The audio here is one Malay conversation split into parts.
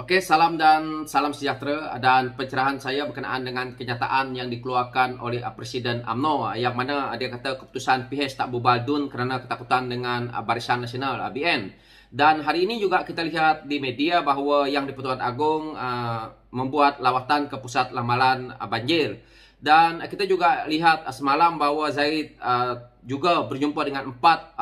Oke, salam dan salam sejahtera dan pencerahan saya berkenaan dengan kenyataan yang dikeluarkan oleh uh, Presiden AMNO uh, yang mana uh, dia kata keputusan PH tak berbaldun kerana ketakutan dengan Barisan Nasional (BN). Dan hari ini juga kita lihat di media bahawa Yang di-Pertuan Agong membuat lawatan ke pusat lamalan banjir. Dan kita juga lihat semalam bahawa Zaid juga berjumpa dengan 40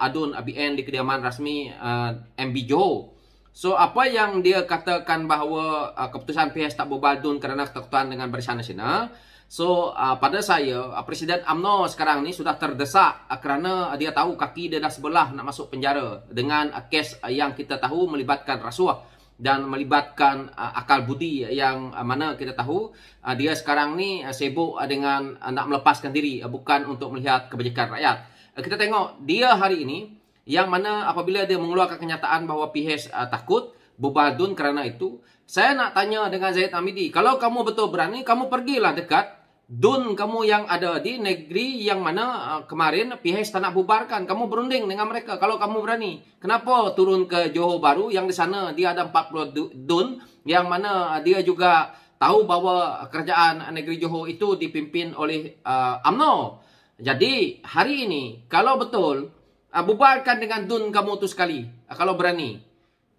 adun BN di kediaman rasmi uh, MB Johor. So apa yang dia katakan bahawa uh, keputusan PH tak berbadun kerana ketakutan dengan Barisan Nasional. So uh, pada saya uh, Presiden AMNO sekarang ni sudah terdesak uh, kerana dia tahu kaki dia dah sebelah nak masuk penjara dengan uh, kes uh, yang kita tahu melibatkan rasuah dan melibatkan uh, akal budi yang uh, mana kita tahu uh, dia sekarang ni uh, sibuk uh, dengan uh, nak melepaskan diri uh, bukan untuk melihat kebajikan rakyat. Uh, kita tengok dia hari ini yang mana apabila dia mengeluarkan kenyataan bahawa PH uh, takut Bubadun kerana itu saya nak tanya dengan Zaid Amidi, kalau kamu betul berani kamu pergilah dekat dun kamu yang ada di negeri yang mana uh, kemarin PH tak nak bubarkan kamu berunding dengan mereka kalau kamu berani kenapa turun ke Johor Baru yang di sana dia ada 40 dun yang mana uh, dia juga tahu bahawa kerajaan negeri Johor itu dipimpin oleh uh, UMNO jadi hari ini kalau betul Ah, bubarkan dengan dun kamu tu sekali ah, kalau berani.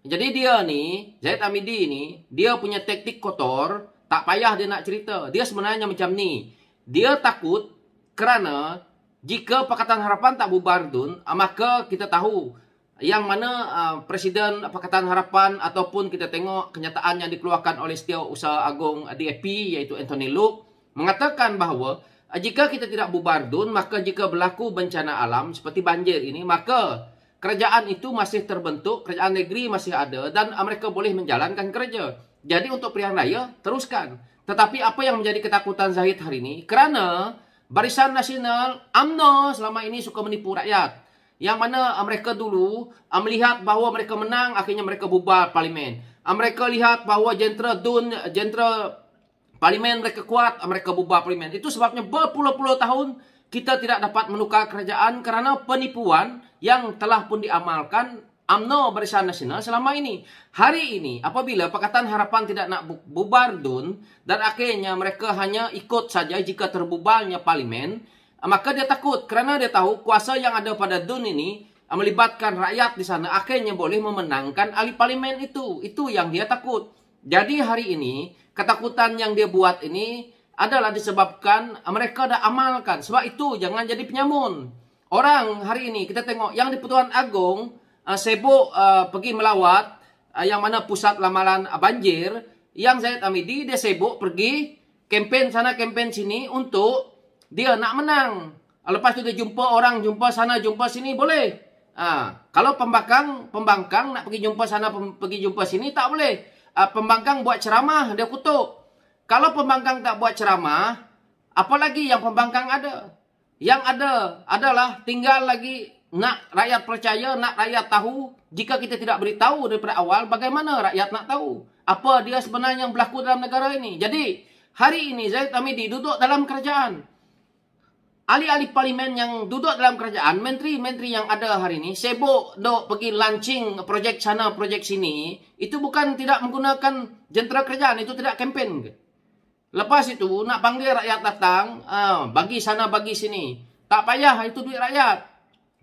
Jadi dia ni, Zaid Amidi ni, dia punya taktik kotor, tak payah dia nak cerita. Dia sebenarnya macam ni. Dia takut kerana jika Pakatan Harapan tak bubar dun, ah, maka kita tahu yang mana uh, Presiden Pakatan Harapan ataupun kita tengok kenyataan yang dikeluarkan oleh Setiausaha Agung DAP iaitu Anthony Luke mengatakan bahawa Ah, jika kita tidak bubar dun, maka jika berlaku bencana alam seperti banjir ini, maka kerajaan itu masih terbentuk, kerajaan negeri masih ada dan ah, mereka boleh menjalankan kerja. Jadi untuk pilihan raya, teruskan. Tetapi apa yang menjadi ketakutan Zahid hari ini? Kerana Barisan Nasional UMNO selama ini suka menipu rakyat. Yang mana ah, mereka dulu melihat bahawa mereka menang, akhirnya mereka bubar parlimen. Mereka lihat bahawa jentera Dun, jentera parlimen mereka kuat, mereka bubar parlimen. Itu sebabnya berpuluh-puluh tahun kita tidak dapat menukar kerajaan kerana penipuan yang telah pun diamalkan amno Barisan Nasional selama ini. Hari ini apabila Pakatan Harapan tidak nak bubar dun dan akhirnya mereka hanya ikut saja jika terbubarnya parlimen, maka dia takut kerana dia tahu kuasa yang ada pada dun ini melibatkan rakyat di sana akhirnya boleh memenangkan ahli parlimen itu. Itu yang dia takut. Jadi hari ini ketakutan yang dia buat ini adalah disebabkan mereka dah amalkan. Sebab itu jangan jadi penyamun. Orang hari ini kita tengok yang di Pertuan Agong uh, sibuk uh, pergi melawat uh, yang mana pusat lamaran uh, banjir. Yang Zaid Amidi dia sibuk pergi kempen sana kempen sini untuk dia nak menang. Lepas tu dia jumpa orang, jumpa sana, jumpa sini boleh. Ha. Kalau pembangkang, pembangkang nak pergi jumpa sana, pergi jumpa sini tak boleh uh, pembangkang buat ceramah, dia kutuk. Kalau pembangkang tak buat ceramah, apalagi yang pembangkang ada? Yang ada adalah tinggal lagi nak rakyat percaya, nak rakyat tahu. Jika kita tidak beritahu daripada awal, bagaimana rakyat nak tahu? Apa dia sebenarnya yang berlaku dalam negara ini? Jadi, hari ini Zaid Hamidi duduk dalam kerajaan. Ali-ali parlimen yang duduk dalam kerajaan, menteri-menteri yang ada hari ini, sibuk dok pergi launching projek sana, projek sini, itu bukan tidak menggunakan jentera kerajaan, itu tidak kempen. Lepas itu, nak panggil rakyat datang, uh, bagi sana, bagi sini. Tak payah, itu duit rakyat.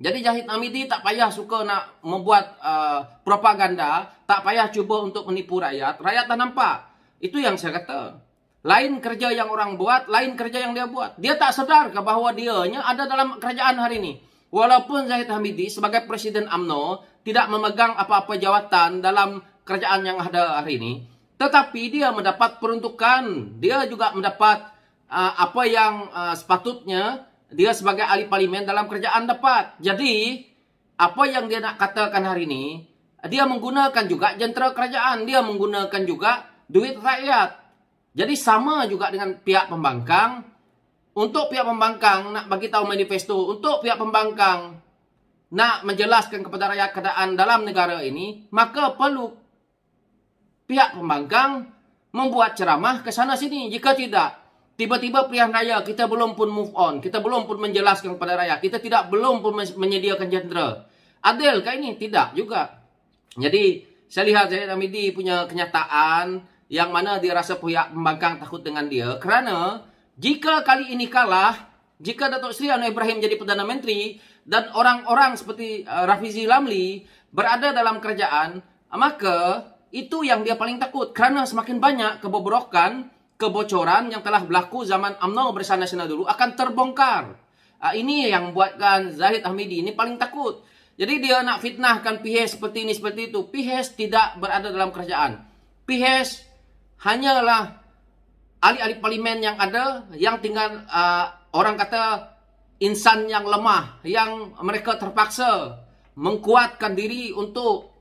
Jadi Jahid Hamidi tak payah suka nak membuat uh, propaganda, tak payah cuba untuk menipu rakyat. Rakyat tak nampak. Itu yang saya kata. Lain kerja yang orang buat, lain kerja yang dia buat. Dia tak sedar ke bahawa dianya ada dalam kerajaan hari ini. Walaupun Zahid Hamidi sebagai Presiden UMNO tidak memegang apa-apa jawatan dalam kerajaan yang ada hari ini. Tetapi dia mendapat peruntukan, dia juga mendapat uh, apa yang uh, sepatutnya dia sebagai ahli parlimen dalam kerajaan dapat. Jadi, apa yang dia nak katakan hari ini, dia menggunakan juga jentera kerajaan. Dia menggunakan juga duit rakyat. Jadi sama juga dengan pihak pembangkang. Untuk pihak pembangkang nak bagi tahu manifesto, untuk pihak pembangkang nak menjelaskan kepada rakyat keadaan dalam negara ini, maka perlu pihak pembangkang membuat ceramah ke sana sini. Jika tidak, tiba-tiba pihak raya kita belum pun move on, kita belum pun menjelaskan kepada rakyat, kita tidak belum pun menyediakan jenderal. Adil kah ini? Tidak juga. Jadi saya lihat Zahid Hamidi punya kenyataan, yang mana dia rasa puyak pembangkang takut dengan dia kerana jika kali ini kalah jika Datuk Seri Anwar Ibrahim jadi Perdana Menteri dan orang-orang seperti uh, Rafizi Lamli berada dalam kerajaan maka itu yang dia paling takut kerana semakin banyak kebobrokan kebocoran yang telah berlaku zaman UMNO Bersama Nasional dulu akan terbongkar ah, ini yang buatkan Zahid Hamidi ini paling takut jadi dia nak fitnahkan PHS seperti ini seperti itu PHS tidak berada dalam kerajaan PHS hanyalah ahli-ahli parlimen yang ada yang tinggal uh, orang kata insan yang lemah yang mereka terpaksa mengkuatkan diri untuk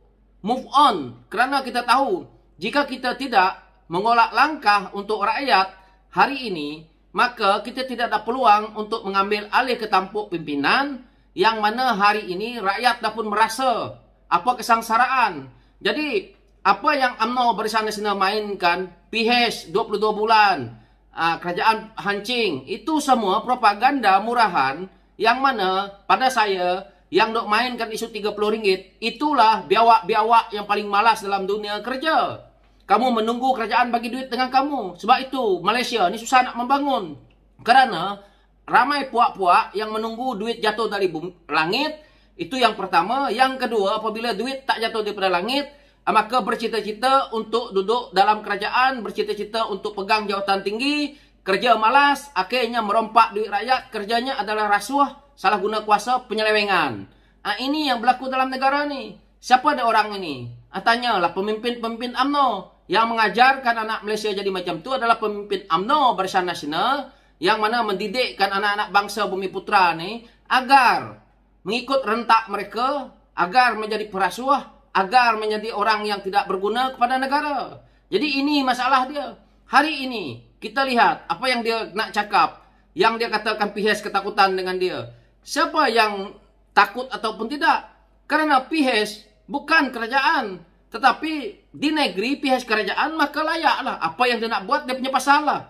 move on kerana kita tahu jika kita tidak mengolak langkah untuk rakyat hari ini maka kita tidak ada peluang untuk mengambil alih ke pimpinan yang mana hari ini rakyat dah pun merasa apa kesangsaraan jadi apa yang amno bersana sana mainkan PH 22 bulan uh, kerajaan hancing itu semua propaganda murahan yang mana pada saya yang dok mainkan isu 30 ringgit itulah biawak-biawak yang paling malas dalam dunia kerja kamu menunggu kerajaan bagi duit dengan kamu sebab itu Malaysia ni susah nak membangun kerana ramai puak-puak yang menunggu duit jatuh dari langit itu yang pertama yang kedua apabila duit tak jatuh daripada langit Maka bercita-cita untuk duduk dalam kerajaan, bercita-cita untuk pegang jawatan tinggi, kerja malas, akhirnya merompak duit rakyat, kerjanya adalah rasuah, salah guna kuasa, penyelewengan. Ah ini yang berlaku dalam negara ni. Siapa ada orang ini? Ah tanyalah pemimpin-pemimpin AMNO yang mengajarkan anak Malaysia jadi macam tu adalah pemimpin AMNO Barisan Nasional yang mana mendidikkan anak-anak bangsa Bumi Putra ni agar mengikut rentak mereka agar menjadi perasuah agar menjadi orang yang tidak berguna kepada negara. Jadi ini masalah dia. Hari ini kita lihat apa yang dia nak cakap, yang dia katakan PHS ketakutan dengan dia. Siapa yang takut ataupun tidak? Karena PHS bukan kerajaan, tetapi di negeri PHS kerajaan maka layaklah apa yang dia nak buat dia punya pasal lah.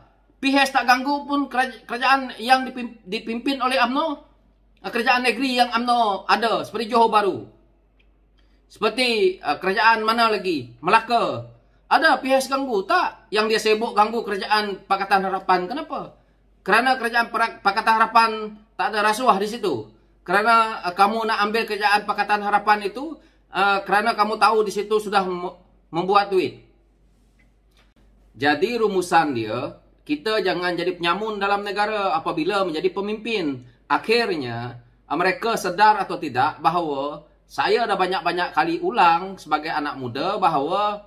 PHS tak ganggu pun kerajaan yang dipimpin oleh UMNO, kerajaan negeri yang UMNO ada seperti Johor Bahru. Seperti uh, kerajaan mana lagi? Melaka. Ada PS ganggu tak? Yang dia sibuk ganggu kerajaan Pakatan Harapan. Kenapa? Kerana kerajaan Pakatan Harapan tak ada rasuah di situ. Kerana uh, kamu nak ambil kerajaan Pakatan Harapan itu, uh, kerana kamu tahu di situ sudah membuat duit. Jadi rumusan dia, kita jangan jadi penyamun dalam negara apabila menjadi pemimpin. Akhirnya, uh, mereka sedar atau tidak bahawa saya ada banyak-banyak kali ulang sebagai anak muda bahawa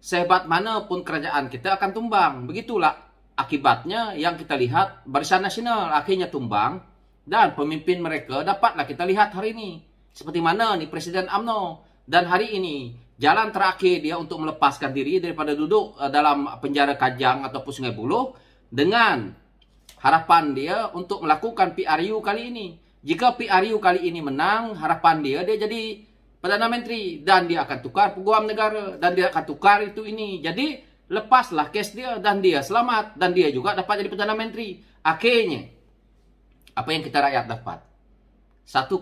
sehebat mana pun kerajaan kita akan tumbang. Begitulah akibatnya yang kita lihat Barisan Nasional akhirnya tumbang dan pemimpin mereka dapatlah kita lihat hari ini. Seperti mana ni Presiden AMNO dan hari ini jalan terakhir dia untuk melepaskan diri daripada duduk eh, dalam penjara Kajang atau Sungai Buloh dengan harapan dia untuk melakukan PRU kali ini. Jika PRU kali ini menang, harapan dia dia jadi Perdana Menteri dan dia akan tukar peguam negara dan dia akan tukar itu ini. Jadi lepaslah kes dia dan dia selamat dan dia juga dapat jadi Perdana Menteri. Akhirnya apa yang kita rakyat dapat? Satu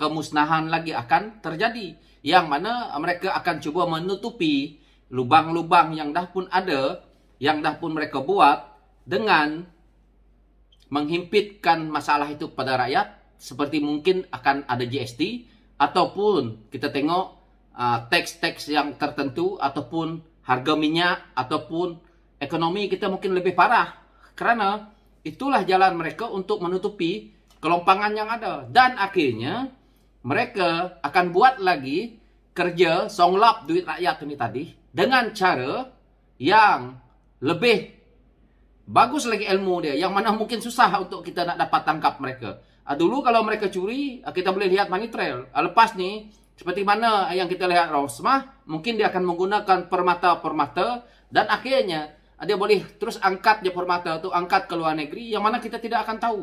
kemusnahan lagi akan terjadi yang mana mereka akan cuba menutupi lubang-lubang yang dah pun ada yang dah pun mereka buat dengan menghimpitkan masalah itu pada rakyat seperti mungkin akan ada GST ataupun kita tengok uh, teks-teks uh, yang tertentu ataupun harga minyak ataupun ekonomi kita mungkin lebih parah kerana itulah jalan mereka untuk menutupi kelompangan yang ada dan akhirnya mereka akan buat lagi kerja songlap duit rakyat ini tadi dengan cara yang lebih bagus lagi ilmu dia yang mana mungkin susah untuk kita nak dapat tangkap mereka Uh, dulu kalau mereka curi, uh, kita boleh lihat money trail. Uh, lepas ni, seperti mana yang kita lihat Rosmah, mungkin dia akan menggunakan permata-permata dan akhirnya uh, dia boleh terus angkat dia permata itu, angkat ke luar negeri yang mana kita tidak akan tahu.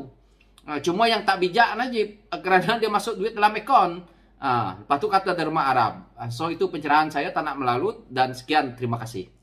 Uh, cuma yang tak bijak Najib, uh, kerana dia masuk duit dalam ekon. Uh, lepas itu kata derma Arab. Uh, so itu pencerahan saya, tak nak melalut dan sekian, terima kasih.